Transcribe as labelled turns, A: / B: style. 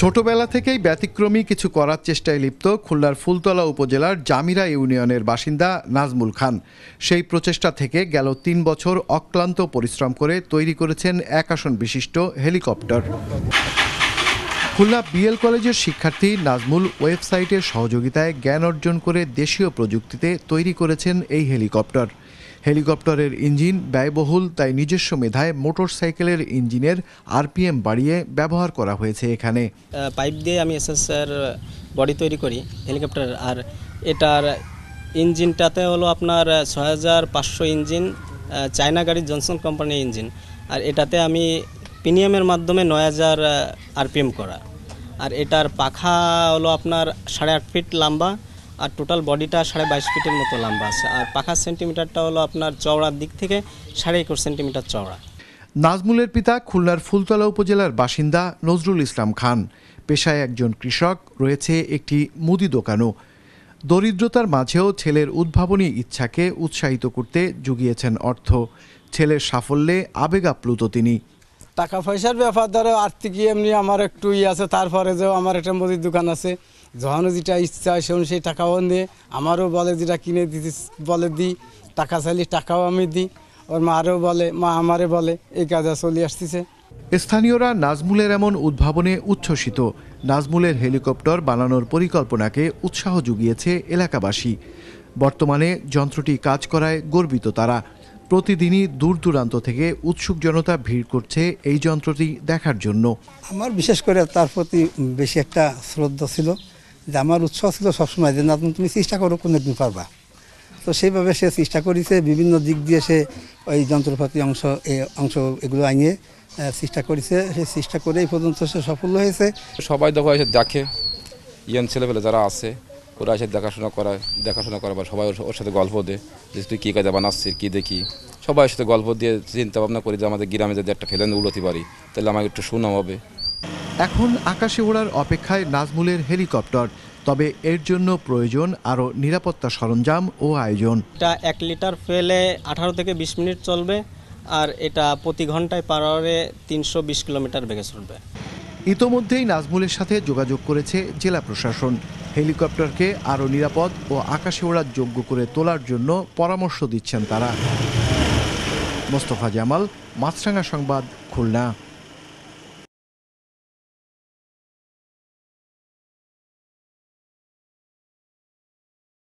A: ছোটবেলা থেকেই ব্যতিক্রমী কিছু করার চেষ্টায় লিপ্ত খুলনার ফুলতলা উপজেলার জামিরা ইউনিয়নের বাসিন্দা নাজমুল খান সেই প্রচেষ্টা থেকে গেল তিন বছর অক্লান্ত পরিশ্রম করে তৈরি করেছেন এক আসন বিশিষ্ট হেলিকপ্টার খুলনা বিএল কলেজের শিক্ষার্থী নাজমুল ওয়েবসাইটের সহযোগিতায় জ্ঞান অর্জন করে দেশীয় প্রযুক্তিতে তৈরি করেছেন এই হেলিকপ্টার হেলিকপ্টারের ইঞ্জিন ব্যয়বহুল তাই নিজস্ব মেধায় মোটর সাইকেলের ইঞ্জিনের আরপিএম বাড়িয়ে ব্যবহার করা হয়েছে এখানে
B: পাইপ দিয়ে আমি এসএসআর বডি তৈরি করি হেলিকপ্টার আর এটার ইঞ্জিনটাতে হলো আপনার ছয় হাজার পাঁচশো ইঞ্জিন চায়না গাড়ির জনসন কোম্পানির ইঞ্জিন আর এটাতে আমি প্রিমিয়ামের মাধ্যমে নয় হাজার আরপিএম করা আর এটার পাখা হলো আপনার সাড়ে আট ফিট লম্বা আর টোটাল বডিটা সাড়ে বাইশ ফিটের মতো লম্বা আছে আর পাখা সেন্টিমিটারটা হলো আপনার চওড়ার দিক থেকে সাড়ে একুশ সেন্টিমিটার চওড়া
A: নাজমুলের পিতা খুলনার ফুলতলা উপজেলার বাসিন্দা নজরুল ইসলাম খান পেশায় একজন কৃষক রয়েছে একটি মুদি দোকানও দরিদ্রতার মাঝেও ছেলের উদ্ভাবনী ইচ্ছাকে উৎসাহিত করতে জুগিয়েছেন অর্থ ছেলের সাফল্যে আপ্লুত তিনি
C: টাকা পয়সার ব্যাপার ধরে আর্থিক এমনি আমার একটু ইয়ে আছে তারপরে যে আমার একটা মুদির দোকান আছে যখনও যেটা ইচ্ছা হয় সে সেই টাকাও দিয়ে আমারও বলে যেটা কিনে দিতে বলে দিই টাকা চাইলে টাকাও আমি দিই ওর মারও বলে মা আমারে বলে এই কাজে চলে আসতেছে
A: স্থানীয়রা নাজমুলের এমন উদ্ভাবনে উচ্ছ্বসিত নাজমুলের হেলিকপ্টার বানানোর পরিকল্পনাকে উৎসাহ জুগিয়েছে এলাকাবাসী বর্তমানে যন্ত্রটি কাজ করায় গর্বিত তারা প্রতিদিনই দূর দূরান্ত থেকে উৎসুক জনতা ভিড় করছে এই যন্ত্রটি দেখার জন্য
C: আমার বিশেষ করে তার প্রতি বেশি একটা শ্রদ্ধা ছিল যে আমার উৎস ছিল সবসময় যে না তুমি চেষ্টা করো কোনো দিন পারবা তো সেইভাবে সে চেষ্টা করেছে বিভিন্ন দিক দিয়ে সে ওই যন্ত্রপাতি অংশ অংশ এগুলো আনিয়ে চেষ্টা করেছে সে চেষ্টা করে এই পর্যন্ত সে সফল হয়েছে সবাই দেখো এসে দেখে ইয়ান ছেলেপেলে যারা আছে ওরা এসে দেখাশোনা করা দেখাশোনা করে বা সবাই ওর সাথে গল্প দে যে তুই কী কাজে বানাচ্ছিস কী দেখি সবাই সাথে গল্প দিয়ে চিন্তা ভাবনা করি যে আমাদের গ্রামে যদি একটা ফেলেন উড়তে পারি তাহলে আমাকে একটু সুনাম হবে
A: এখন আকাশে ওড়ার অপেক্ষায় নাজমুলের হেলিকপ্টার তবে এর জন্য প্রয়োজন আরও নিরাপত্তা সরঞ্জাম ও আয়োজন
B: এটা এক লিটার ফেলে আঠারো থেকে বিশ মিনিট চলবে আর এটা প্রতি ঘন্টায় পার তিনশো বিশ কিলোমিটার বেগে চলবে
A: ইতোমধ্যেই নাজমুলের সাথে যোগাযোগ করেছে জেলা প্রশাসন হেলিকপ্টারকে আরও নিরাপদ ও আকাশে ওড়ার যোগ্য করে তোলার জন্য পরামর্শ দিচ্ছেন তারা মোস্তফা জামাল মাছরাঙা সংবাদ খুলনা